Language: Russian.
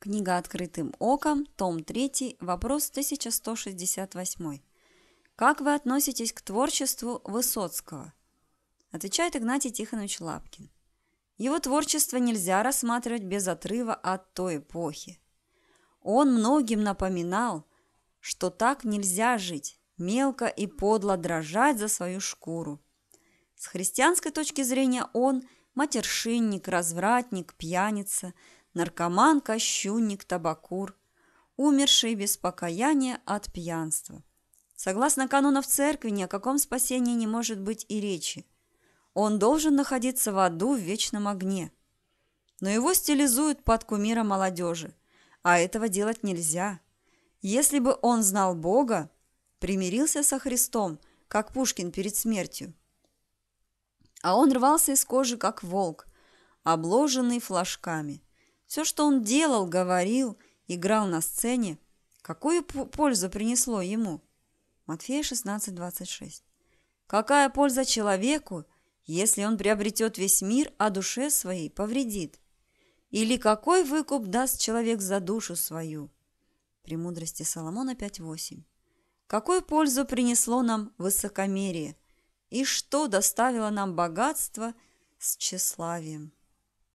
Книга «Открытым оком», том 3, вопрос 1168. Как вы относитесь к творчеству Высоцкого? Отвечает Игнатий Тихонович Лапкин. Его творчество нельзя рассматривать без отрыва от той эпохи. Он многим напоминал, что так нельзя жить, мелко и подло дрожать за свою шкуру. С христианской точки зрения он – матершинник, развратник, пьяница – наркоман, кощунник, табакур, умерший без покаяния от пьянства. Согласно канонам церкви, ни о каком спасении не может быть и речи. Он должен находиться в аду в вечном огне. Но его стилизуют под кумира молодежи, а этого делать нельзя. Если бы он знал Бога, примирился со Христом, как Пушкин перед смертью. А он рвался из кожи, как волк, обложенный флажками – все, что он делал, говорил, играл на сцене, какую пользу принесло ему? Матфея 16:26. Какая польза человеку, если он приобретет весь мир, а душе своей повредит? Или какой выкуп даст человек за душу свою? Премудрости Соломона 5.8. Какую пользу принесло нам высокомерие? И что доставило нам богатство с тщеславием?